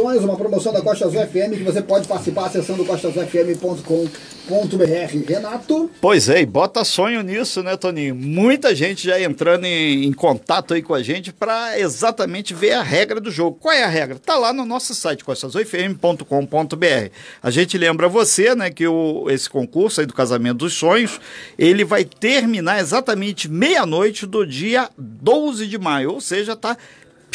uma promoção da Costa UFM FM que você pode participar acessando costazulfm.com.br. Renato? Pois é, e bota sonho nisso, né, Toninho? Muita gente já entrando em, em contato aí com a gente para exatamente ver a regra do jogo. Qual é a regra? Tá lá no nosso site, costazulfm.com.br. A gente lembra você, né, que o, esse concurso aí do Casamento dos Sonhos, ele vai terminar exatamente meia-noite do dia 12 de maio, ou seja, tá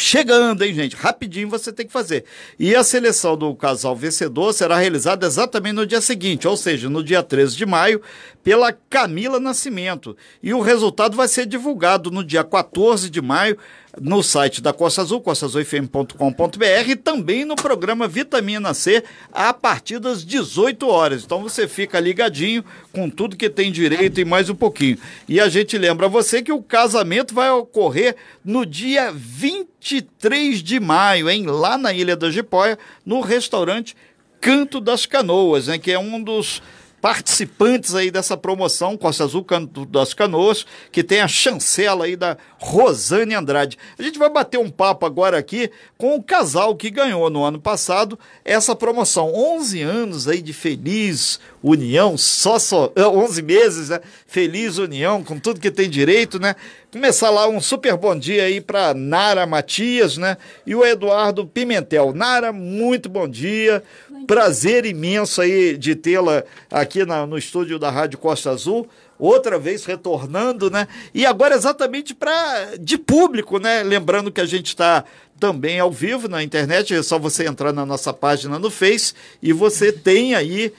chegando, hein, gente? Rapidinho você tem que fazer. E a seleção do casal vencedor será realizada exatamente no dia seguinte, ou seja, no dia 13 de maio, pela Camila Nascimento. E o resultado vai ser divulgado no dia 14 de maio no site da Costa Azul, costaazulfm.com.br e também no programa Vitamina C a partir das 18 horas. Então você fica ligadinho com tudo que tem direito e mais um pouquinho. E a gente lembra você que o casamento vai ocorrer no dia 23 de maio, hein, lá na Ilha da Jipóia, no restaurante Canto das Canoas, né, que é um dos participantes aí dessa promoção Costa Azul Canto das Canoas, que tem a chancela aí da Rosane Andrade. A gente vai bater um papo agora aqui com o casal que ganhou no ano passado essa promoção. 11 anos aí de feliz união, só, só 11 é, meses, né? Feliz união, com tudo que tem direito, né? Começar lá um super bom dia aí para Nara Matias, né? E o Eduardo Pimentel. Nara, muito bom dia. Prazer imenso aí de tê-la aqui na, no estúdio da Rádio Costa Azul outra vez retornando, né? E agora exatamente para de público, né? Lembrando que a gente está também ao vivo na internet, é só você entrar na nossa página no Face e você uhum. tem aí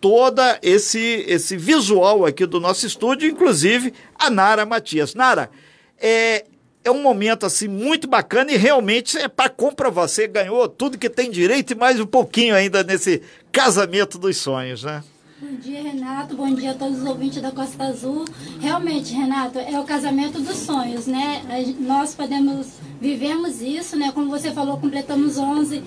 toda esse esse visual aqui do nosso estúdio, inclusive a Nara Matias. Nara, é, é um momento assim muito bacana e realmente é para comprovar. Você ganhou tudo que tem direito e mais um pouquinho ainda nesse casamento dos sonhos, né? Bom dia, Renato. Bom dia a todos os ouvintes da Costa Azul. Realmente, Renato, é o casamento dos sonhos, né? Nós podemos vivemos isso, né? Como você falou, completamos 11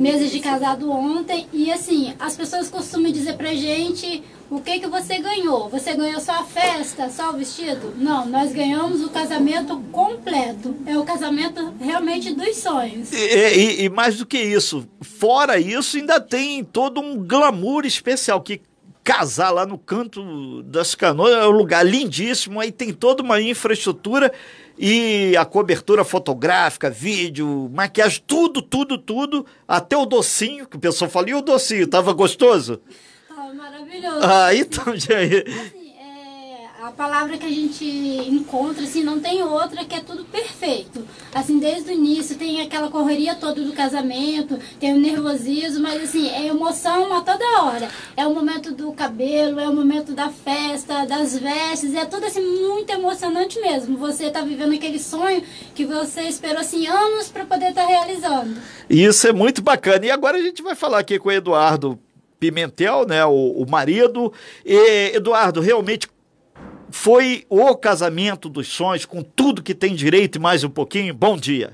meses de casado ontem. E assim, as pessoas costumam dizer pra gente o que que você ganhou. Você ganhou só a festa, só o vestido? Não, nós ganhamos o casamento completo. É o casamento realmente dos sonhos. E, e, e mais do que isso, fora isso, ainda tem todo um glamour especial que casar lá no canto das canoas, é um lugar lindíssimo, aí tem toda uma infraestrutura e a cobertura fotográfica, vídeo, maquiagem, tudo, tudo, tudo, até o docinho, que o pessoal fala, e o docinho, tava gostoso? Tava maravilhoso. Ah, então, gente... A palavra que a gente encontra, assim, não tem outra que é tudo perfeito. Assim, desde o início tem aquela correria toda do casamento, tem o nervosismo, mas assim, é emoção a toda hora. É o momento do cabelo, é o momento da festa, das vestes, é tudo assim muito emocionante mesmo. Você tá vivendo aquele sonho que você esperou assim anos para poder estar tá realizando. Isso é muito bacana. E agora a gente vai falar aqui com o Eduardo Pimentel, né, o, o marido. E, Eduardo, realmente foi o casamento dos sonhos com tudo que tem direito e mais um pouquinho. Bom dia.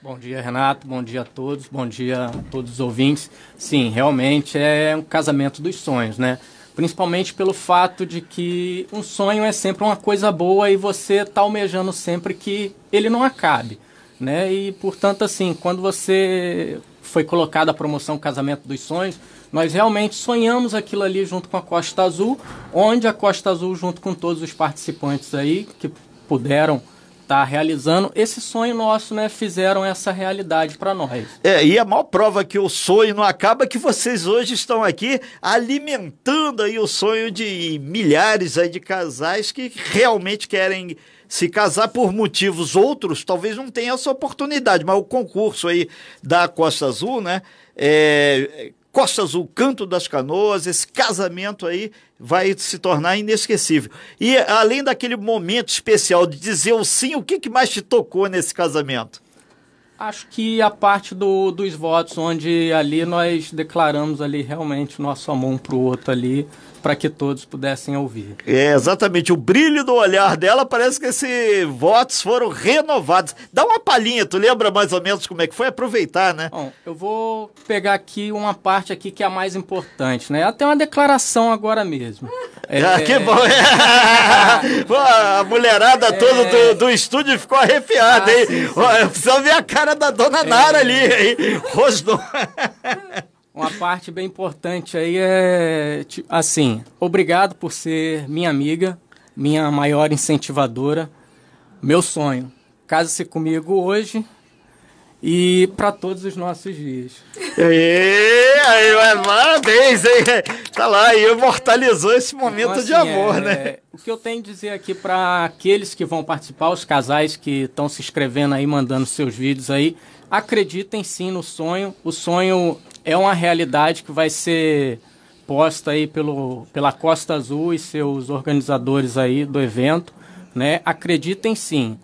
Bom dia, Renato. Bom dia a todos. Bom dia a todos os ouvintes. Sim, realmente é um casamento dos sonhos, né? Principalmente pelo fato de que um sonho é sempre uma coisa boa e você está almejando sempre que ele não acabe, né? E portanto, assim, quando você foi colocada a promoção Casamento dos Sonhos, nós realmente sonhamos aquilo ali junto com a Costa Azul, onde a Costa Azul, junto com todos os participantes aí que puderam tá realizando esse sonho nosso, né? Fizeram essa realidade para nós. É, e a maior prova que o sonho não acaba é que vocês hoje estão aqui alimentando aí o sonho de milhares aí de casais que realmente querem se casar por motivos outros, talvez não tenha essa oportunidade, mas o concurso aí da Costa Azul, né? É, Costa Azul, Canto das Canoas, esse casamento aí vai se tornar inesquecível. E além daquele momento especial de dizer o sim, o que, que mais te tocou nesse casamento? Acho que a parte do, dos votos, onde ali nós declaramos ali realmente nossa mão um pro outro ali para que todos pudessem ouvir. É, exatamente. O brilho do olhar dela parece que esses votos foram renovados. Dá uma palhinha, tu lembra mais ou menos como é que foi? Aproveitar, né? Bom, eu vou pegar aqui uma parte aqui que é a mais importante, né? Até uma declaração agora mesmo. É, ah, que bom! É... Pô, a mulherada é... toda do, do estúdio ficou arrepiada, ah, hein? Sim, sim. ver a cara da dona Nara é. ali, hein? Rosnou. parte bem importante aí é, assim, obrigado por ser minha amiga, minha maior incentivadora, meu sonho. Casa-se comigo hoje e para todos os nossos dias. Aê, aê, parabéns, hein? Tá lá, e imortalizou esse então, momento então, assim, de amor, é, né? o que eu tenho a dizer aqui para aqueles que vão participar, os casais que estão se inscrevendo aí, mandando seus vídeos aí, acreditem sim no sonho. O sonho é uma realidade que vai ser posta aí pelo, pela Costa Azul e seus organizadores aí do evento, né? Acreditem sim,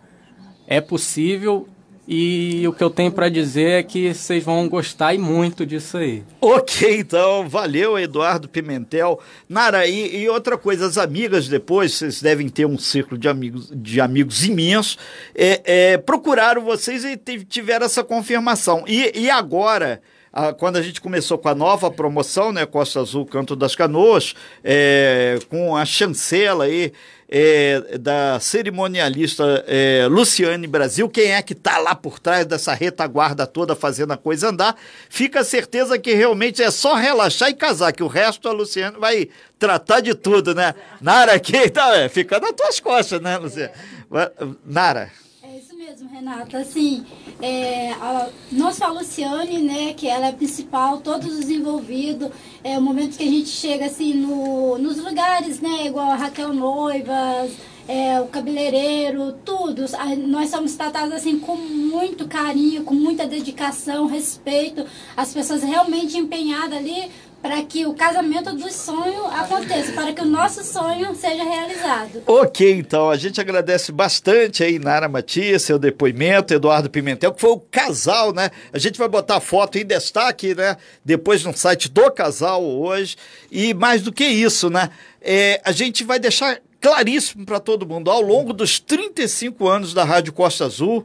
é possível e o que eu tenho para dizer é que vocês vão gostar e muito disso aí. Ok, então, valeu Eduardo Pimentel. Nara, e, e outra coisa, as amigas depois, vocês devem ter um círculo de amigos, de amigos imenso, é, é, procuraram vocês e tiveram essa confirmação. E, e agora... Ah, quando a gente começou com a nova promoção, né, Costa Azul Canto das Canoas, é, com a chancela aí é, da cerimonialista é, Luciane Brasil, quem é que está lá por trás dessa retaguarda toda fazendo a coisa andar, fica a certeza que realmente é só relaxar e casar, que o resto a Luciane vai tratar de tudo, né? Nara, aqui, tá, fica nas tuas costas, né, Luciane? É. Nara mesmo, Renata. Assim, é, a, não só a Luciane, né, que ela é principal, todos os envolvidos. É o momento que a gente chega, assim, no, nos lugares, né, igual a Raquel Noivas, é, o cabeleireiro, tudo. Nós somos tratados assim com muito carinho, com muita dedicação, respeito. As pessoas realmente empenhadas ali para que o casamento do sonho aconteça, para que o nosso sonho seja realizado. Ok, então, a gente agradece bastante aí Nara Matias, seu depoimento, Eduardo Pimentel, que foi o casal, né? A gente vai botar a foto em destaque, né? Depois no site do casal hoje. E mais do que isso, né? É, a gente vai deixar claríssimo para todo mundo, ao longo dos 35 anos da Rádio Costa Azul,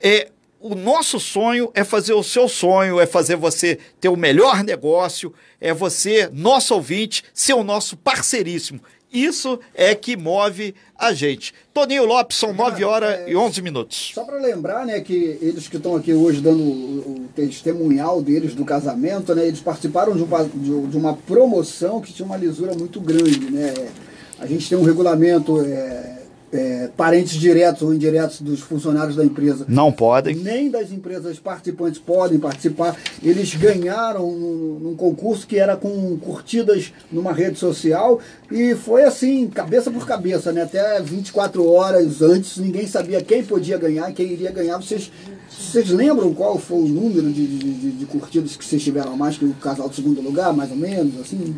é, o nosso sonho é fazer o seu sonho, é fazer você ter o melhor negócio, é você, nosso ouvinte, ser o nosso parceiríssimo. Isso é que move a gente. Toninho Lopes, são 9 horas é, e 11 minutos. Só para lembrar, né, que eles que estão aqui hoje dando o, o, testemunhal deles do casamento, né, eles participaram de uma, de uma promoção que tinha uma lisura muito grande, né. A gente tem um regulamento é, é, parentes diretos ou indiretos dos funcionários da empresa. Não podem. Nem das empresas participantes podem participar. Eles ganharam num, concurso que era com curtidas numa rede social e foi assim, cabeça por cabeça, né? Até 24 horas antes, ninguém sabia quem podia ganhar, quem iria ganhar. Vocês, vocês lembram qual foi o número de, de, de curtidas que vocês tiveram a mais que o casal do segundo lugar, mais ou menos, assim?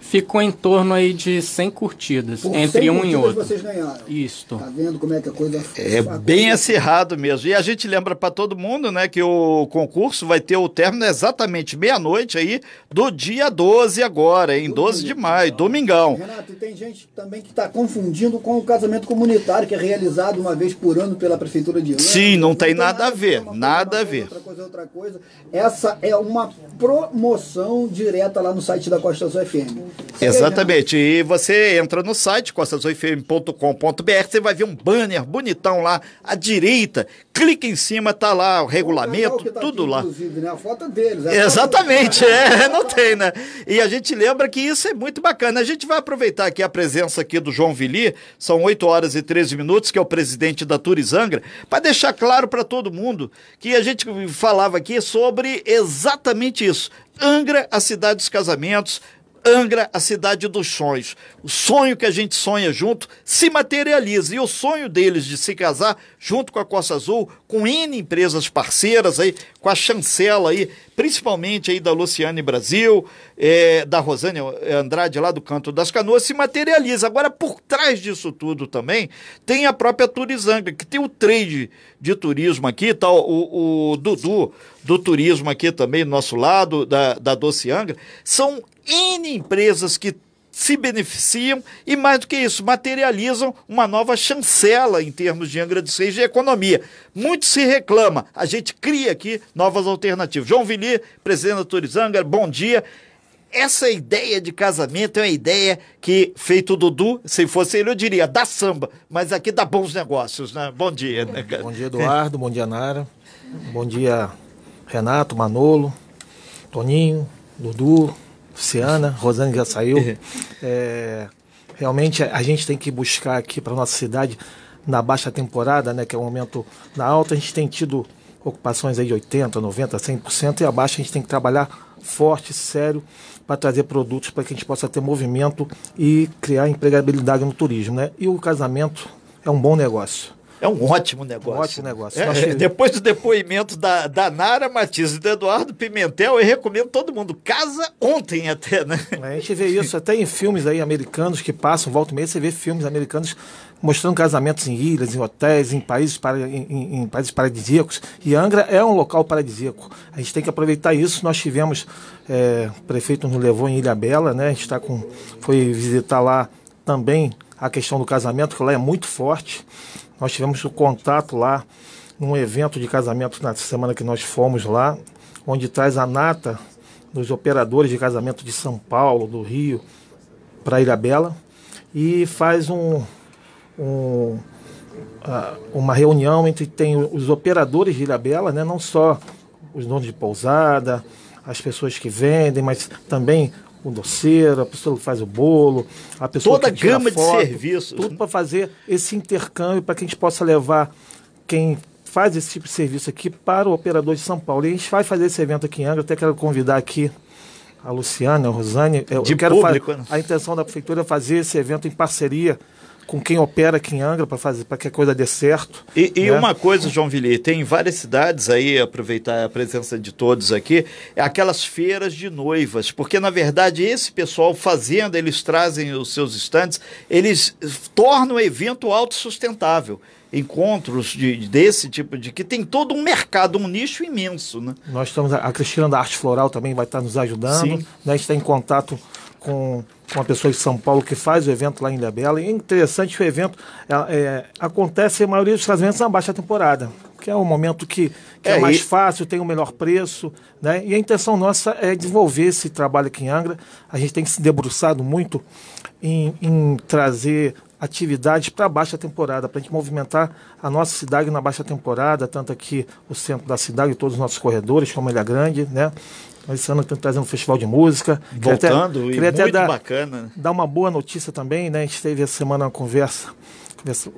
Ficou em torno aí de 100 curtidas, Por entre 100 um curtidas e outro. vocês ganharam. Isso. Tá vendo como é que a coisa É a bem coisa... acirrado mesmo. E a gente lembra para todo mundo, né, que o concurso vai ter o término exatamente meia-noite aí do dia 12 agora, em Domingo. 12 de maio, domingão. Renato, e tem gente também que está confundindo com o casamento comunitário, que é realizado uma vez por ano pela prefeitura de Angra. Sim, não, não tem, tem, então, nada, a é ver, coisa, nada a ver. Outra coisa, outra coisa. Essa é uma promoção direta lá no site da Costa Azul FM. Exatamente. E você entra no site costasoifm.com.br, você vai ver um banner bonitão lá à direita. Clica em cima, tá lá o regulamento, tá tudo aqui, lá. Inclusive, né? A foto deles. É exatamente, é, não tem, né? E a gente lembra que isso é muito bacana. A gente vai aproveitar aqui a presença aqui do João Vili, são 8 horas e 13 minutos, que é o presidente da Turizangra, para deixar claro para todo mundo que a gente falava aqui sobre exatamente isso. Angra, a cidade dos casamentos, Angra, a cidade dos sonhos. O sonho que a gente sonha junto se materializa. E o sonho deles de se casar junto com a Costa Azul, com N empresas parceiras aí, com a chancela aí, principalmente aí da Luciane Brasil, é, da Rosane Andrade lá do Canto das Canoas, se materializa. Agora, por trás disso tudo também, tem a própria Turizanga, que tem o trade de turismo aqui, tá, o, o Dudu do turismo aqui também, do nosso lado, da, da Doce Angra, são N empresas que se beneficiam e, mais do que isso, materializam uma nova chancela em termos de Angra de Seis de economia. Muito se reclama. A gente cria aqui novas alternativas. João Vili, presidente da Turizanga, bom dia. Essa ideia de casamento é uma ideia que, feito o Dudu, se fosse ele, eu diria, dá samba, mas aqui dá bons negócios, né? Bom dia, né, cara? Bom dia, Eduardo, bom dia, Nara, bom dia, Renato, Manolo, Toninho, Dudu, Luciana, Rosane já saiu. É. é, realmente a gente tem que buscar aqui para nossa cidade na baixa temporada, né, que é o um momento na alta, a gente tem tido ocupações aí de 80, 90, 100% e a baixa a gente tem que trabalhar forte, sério, para trazer produtos para que a gente possa ter movimento e criar empregabilidade no turismo, né? E o casamento é um bom negócio. É um ótimo negócio. Um ótimo negócio. É, é depois do depoimento da, da Nara Matias e do Eduardo Pimentel, eu recomendo todo mundo. Casa ontem até, né? É, a gente vê isso até em filmes aí americanos que passam, volta e meia, você vê filmes americanos mostrando casamentos em ilhas, em hotéis, em países, para, em, em, em países paradisíacos. E Angra é um local paradisíaco. A gente tem que aproveitar isso. Nós tivemos, é, o prefeito nos levou em Ilha Bela, né? A gente tá com, foi visitar lá também a questão do casamento, que lá é muito forte. Nós tivemos o um contato lá num evento de casamento na semana que nós fomos lá, onde traz a nata dos operadores de casamento de São Paulo, do Rio, para Ilhabela, e faz um, um, ah, uma reunião entre tem os operadores de Ilhabela, né, não só os donos de pousada, as pessoas que vendem, mas também o doceiro, a pessoa que faz o bolo, a pessoa Toda que a gama foto, de serviços. Tudo né? para fazer esse intercâmbio, para que a gente possa levar quem faz esse tipo de serviço aqui para o operador de São Paulo. E a gente vai fazer esse evento aqui em Angra, até quero convidar aqui a Luciana, a Rosane. Eu, de eu quero público, né? A intenção da prefeitura é fazer esse evento em parceria com quem opera aqui em Angra para fazer para que a coisa dê certo. E, e né? uma coisa, João Vili, tem várias cidades aí, aproveitar a presença de todos aqui, é aquelas feiras de noivas, porque na verdade esse pessoal fazendo, eles trazem os seus estantes, eles tornam o evento autossustentável encontros de, desse tipo de que tem todo um mercado, um nicho imenso, né? Nós estamos a Cristina da Arte Floral também vai estar nos ajudando, né? a gente Está em contato com uma pessoa de São Paulo que faz o evento lá em Ilha Bela. E é interessante que o evento é, é, acontece a maioria dos casamentos na baixa temporada, que é o um momento que, que é, é, mais e... fácil, tem o melhor preço. Né? E a intenção nossa é desenvolver esse trabalho aqui em Angra. A gente tem se debruçado muito em, em trazer atividades para a baixa temporada, para a gente movimentar a nossa cidade na baixa temporada, tanto aqui o centro da cidade e todos os nossos corredores, como Ilha Grande, né? Mas esse ano estamos trazendo um festival de música. Voltando, queria até, queria até muito dar, bacana. Né? Dar uma boa notícia também, né? A gente teve essa semana uma conversa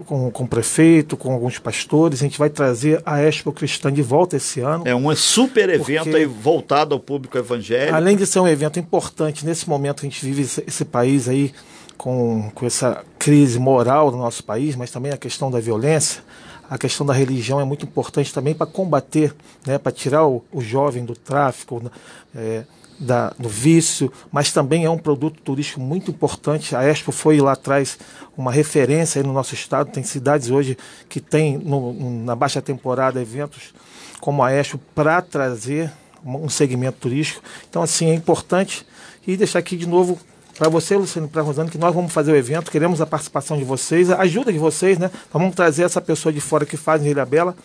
com, com o prefeito, com alguns pastores. A gente vai trazer a Expo Cristã de volta esse ano. É um super evento aí voltado ao público evangélico. Além de ser um evento importante, nesse momento a gente vive esse, esse país aí com, com essa crise moral no nosso país, mas também a questão da violência a questão da religião é muito importante também para combater, né, para tirar o, o jovem do tráfico, né, é, da, do vício, mas também é um produto turístico muito importante. A Expo foi lá atrás uma referência no nosso estado. Tem cidades hoje que tem no, na baixa temporada eventos como a Expo para trazer um segmento turístico. Então, assim, é importante. E deixar aqui de novo para você, Luciano, para Rosane, que nós vamos fazer o evento, queremos a participação de vocês, a ajuda de vocês, né? Então vamos trazer essa pessoa de fora que faz em Ilha Bela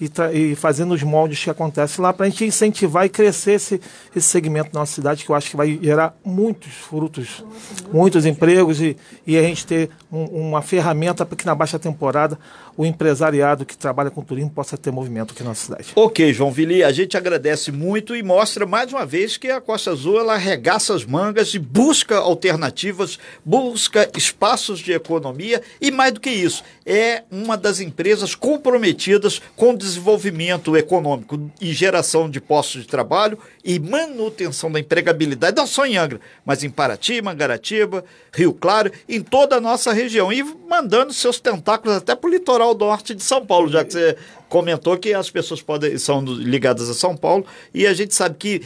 e, e fazendo os moldes que acontecem lá, para a gente incentivar e crescer esse, esse segmento da nossa cidade, que eu acho que vai gerar muitos frutos, muitos empregos e, e a gente ter um, uma ferramenta para que na baixa temporada o empresariado que trabalha com turismo possa ter movimento aqui na nossa cidade. Ok, João Vili, a gente agradece muito e mostra mais uma vez que a Costa Azul ela arregaça as mangas e busca alternativas alternativas, busca espaços de economia e, mais do que isso, é uma das empresas comprometidas com o desenvolvimento econômico e geração de postos de trabalho e manutenção da empregabilidade, não só em Angra, mas em Paraty, Mangaratiba, Rio Claro, em toda a nossa região. E mandando seus tentáculos até para o litoral norte de São Paulo, já que você comentou que as pessoas podem, são ligadas a São Paulo, e a gente sabe que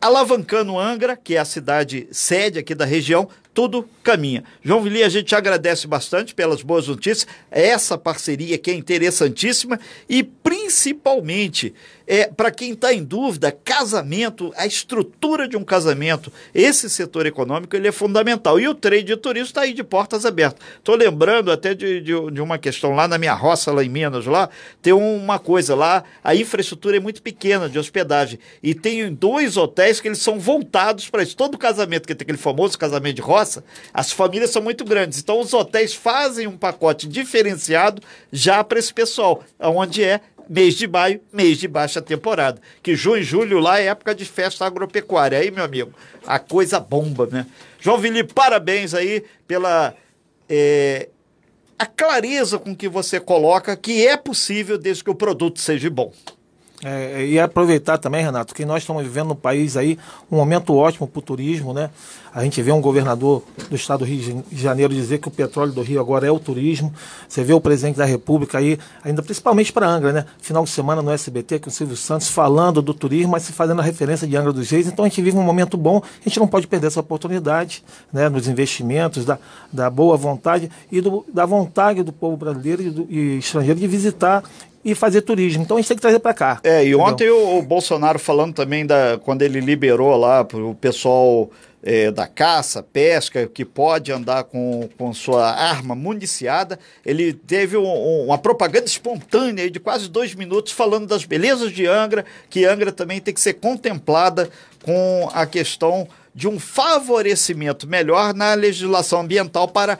alavancando Angra, que é a cidade sede aqui da região, tudo caminha. João Vili, a gente agradece bastante pelas boas notícias, é essa parceria que é interessantíssima e principalmente é, para quem está em dúvida, casamento, a estrutura de um casamento, esse setor econômico ele é fundamental. E o trade turismo está aí de portas abertas. Estou lembrando até de, de, de, uma questão lá na minha roça, lá em Minas, lá, tem uma coisa lá, a infraestrutura é muito pequena de hospedagem. E tem dois hotéis que eles são voltados para isso. Todo casamento, que tem aquele famoso casamento de roça, as famílias são muito grandes. Então, os hotéis fazem um pacote diferenciado já para esse pessoal, onde é mês de maio, mês de baixa temporada. Que junho e julho lá é época de festa agropecuária. Aí, meu amigo, a coisa bomba, né? João Vili, parabéns aí pela. É, a clareza com que você coloca que é possível desde que o produto seja bom. É, é, e aproveitar também, Renato, que nós estamos vivendo no país aí um momento ótimo para o turismo, né? A gente vê um governador do estado do Rio de Janeiro dizer que o petróleo do Rio agora é o turismo. Você vê o presidente da República aí, ainda principalmente para Angra, né? Final de semana no SBT com o Silvio Santos falando do turismo, mas se fazendo a referência de Angra dos Reis. Então a gente vive um momento bom, a gente não pode perder essa oportunidade, né? Nos investimentos, da, da boa vontade e do, da vontade do povo brasileiro e, do, e estrangeiro de visitar e fazer turismo. Então a gente tem que trazer para cá. É, e entendeu? ontem o, o, Bolsonaro falando também da quando ele liberou lá o pessoal é, da caça, pesca, que pode andar com, com sua arma municiada, ele teve um, um, uma propaganda espontânea de quase dois minutos falando das belezas de Angra, que Angra também tem que ser contemplada com a questão de um favorecimento melhor na legislação ambiental para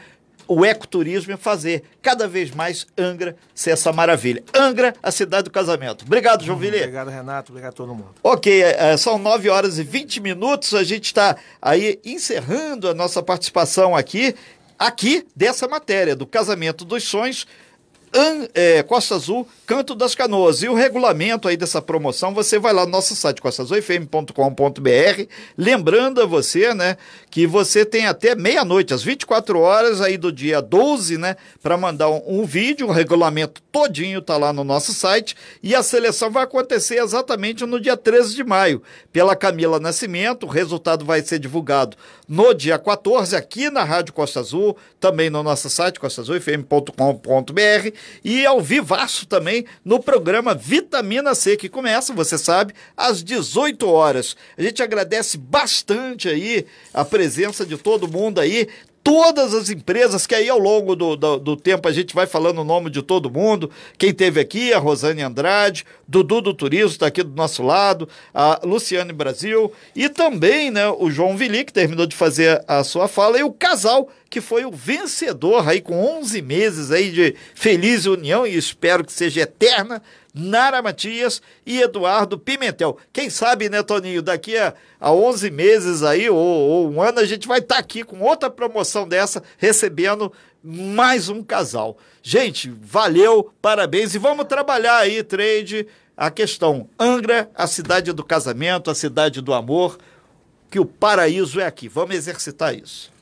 o ecoturismo fazer cada vez mais Angra ser essa maravilha. Angra, a cidade do casamento. Obrigado, João hum, Vilê. Obrigado, Renato. Obrigado a todo mundo. Ok, é, é são 9 horas e 20 minutos. A gente está aí encerrando a nossa participação aqui, aqui dessa matéria do casamento dos sonhos. An, é, Costa Azul, Canto das Canoas. E o regulamento aí dessa promoção, você vai lá no nosso site costaazulfm.com.br. Lembrando a você, né, que você tem até meia-noite, às 24 horas aí do dia 12, né, para mandar um, um, vídeo, um regulamento todinho tá lá no nosso site e a seleção vai acontecer exatamente no dia 13 de maio, pela Camila Nascimento, o resultado vai ser divulgado no dia 14 aqui na Rádio Costa Azul, também no nosso site costazulfm.com.br e ao vivaço também no programa Vitamina C que começa, você sabe, às 18 horas. A gente agradece bastante aí a presença presença de todo mundo aí, todas as empresas, que aí ao longo do, do, do, tempo a gente vai falando o nome de todo mundo, quem teve aqui, a Rosane Andrade, Dudu do Turismo está aqui do nosso lado, a Luciane Brasil e também né, o João Vili, que terminou de fazer a sua fala, e o casal que foi o vencedor aí com 11 meses aí de feliz união e espero que seja eterna Nara Matias e Eduardo Pimentel. Quem sabe, né, Toninho, daqui a, a 11 meses aí, ou, ou um ano, a gente vai estar tá aqui com outra promoção dessa, recebendo mais um casal. Gente, valeu, parabéns e vamos trabalhar aí, trade, a questão Angra, a cidade do casamento, a cidade do amor, que o paraíso é aqui. Vamos exercitar isso.